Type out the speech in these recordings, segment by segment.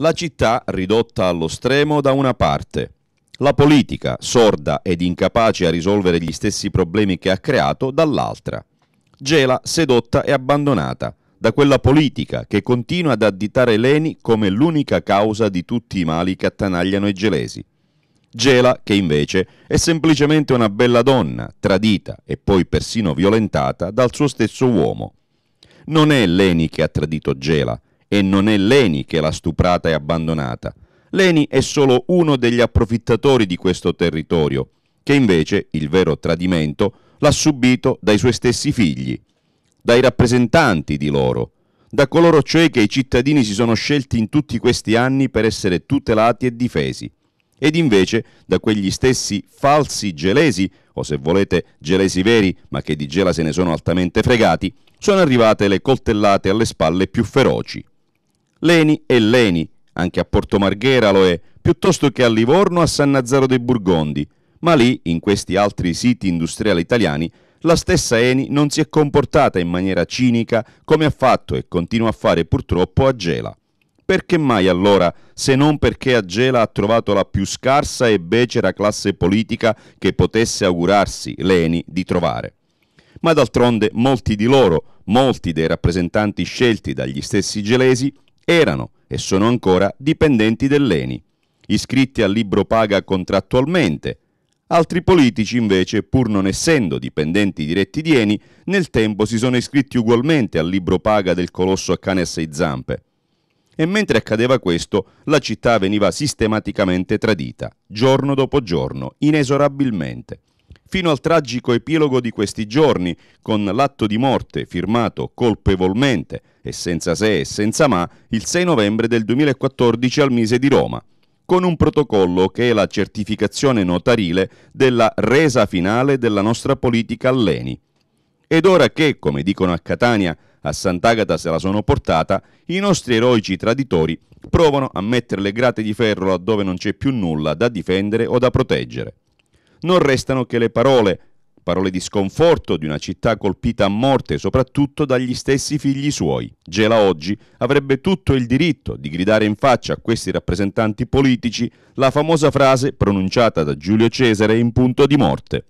la città ridotta allo stremo da una parte, la politica sorda ed incapace a risolvere gli stessi problemi che ha creato dall'altra, Gela sedotta e abbandonata da quella politica che continua ad additare Leni come l'unica causa di tutti i mali che attanagliano i gelesi. Gela, che invece è semplicemente una bella donna, tradita e poi persino violentata dal suo stesso uomo. Non è Leni che ha tradito Gela, e non è Leni che l'ha stuprata e abbandonata. Leni è solo uno degli approfittatori di questo territorio, che invece, il vero tradimento, l'ha subito dai suoi stessi figli, dai rappresentanti di loro, da coloro cioè che i cittadini si sono scelti in tutti questi anni per essere tutelati e difesi, ed invece da quegli stessi falsi gelesi, o se volete gelesi veri, ma che di gela se ne sono altamente fregati, sono arrivate le coltellate alle spalle più feroci. Leni è Leni, anche a Porto Marghera lo è, piuttosto che a Livorno a San Nazzaro dei Burgondi, ma lì, in questi altri siti industriali italiani, la stessa Eni non si è comportata in maniera cinica come ha fatto e continua a fare purtroppo a Gela. Perché mai allora, se non perché a Gela ha trovato la più scarsa e becera classe politica che potesse augurarsi l'Eni di trovare? Ma d'altronde molti di loro, molti dei rappresentanti scelti dagli stessi gelesi, erano e sono ancora dipendenti dell'ENI, iscritti al libro paga contrattualmente. Altri politici invece, pur non essendo dipendenti diretti di ENI, nel tempo si sono iscritti ugualmente al libro paga del colosso a cane a sei zampe. E mentre accadeva questo, la città veniva sistematicamente tradita, giorno dopo giorno, inesorabilmente fino al tragico epilogo di questi giorni, con l'atto di morte firmato colpevolmente e senza se e senza ma il 6 novembre del 2014 al Mise di Roma con un protocollo che è la certificazione notarile della resa finale della nostra politica alleni. Ed ora che, come dicono a Catania, a Sant'Agata se la sono portata, i nostri eroici traditori provano a mettere le grate di ferro laddove non c'è più nulla da difendere o da proteggere non restano che le parole, parole di sconforto di una città colpita a morte soprattutto dagli stessi figli suoi. Gela oggi avrebbe tutto il diritto di gridare in faccia a questi rappresentanti politici la famosa frase pronunciata da Giulio Cesare in punto di morte.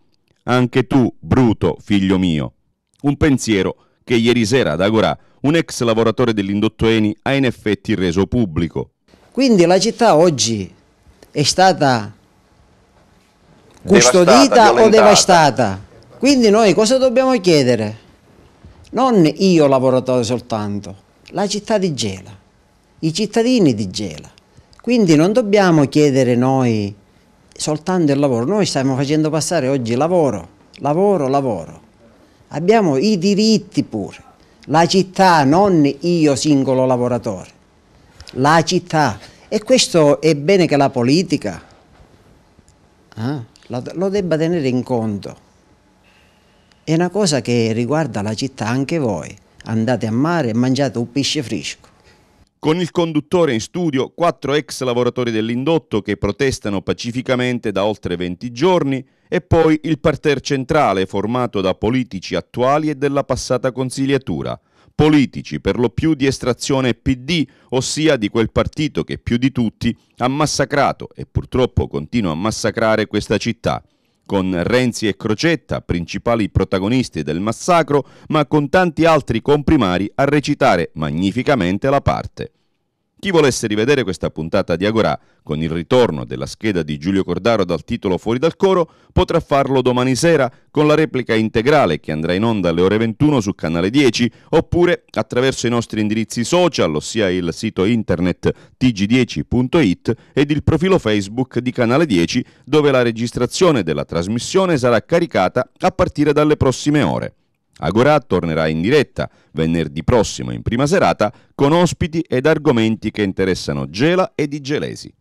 Anche tu, Bruto, figlio mio. Un pensiero che ieri sera ad Agorà un ex lavoratore dell'indotto Eni ha in effetti reso pubblico. Quindi la città oggi è stata custodita devastata, o devastata. Quindi noi cosa dobbiamo chiedere? Non io lavoratore soltanto, la città di Gela, i cittadini di Gela. Quindi non dobbiamo chiedere noi soltanto il lavoro, noi stiamo facendo passare oggi lavoro, lavoro, lavoro. Abbiamo i diritti pure, la città, non io singolo lavoratore, la città. E questo è bene che la politica... Ah lo, lo debba tenere in conto. È una cosa che riguarda la città anche voi. Andate a mare e mangiate un pesce fresco. Con il conduttore in studio, quattro ex lavoratori dell'indotto che protestano pacificamente da oltre 20 giorni e poi il parterre centrale formato da politici attuali e della passata consigliatura politici, per lo più di estrazione PD, ossia di quel partito che più di tutti ha massacrato e purtroppo continua a massacrare questa città con Renzi e Crocetta, principali protagonisti del massacro, ma con tanti altri comprimari a recitare magnificamente la parte. Chi volesse rivedere questa puntata di Agorà con il ritorno della scheda di Giulio Cordaro dal titolo Fuori dal coro potrà farlo domani sera con la replica integrale che andrà in onda alle ore 21 su canale 10 oppure attraverso i nostri indirizzi social, ossia il sito internet tg10.it ed il profilo Facebook di canale 10 dove la registrazione della trasmissione sarà caricata a partire dalle prossime ore. Agora tornerà in diretta venerdì prossimo in prima serata con ospiti ed argomenti che interessano Gela e Di Gelesi.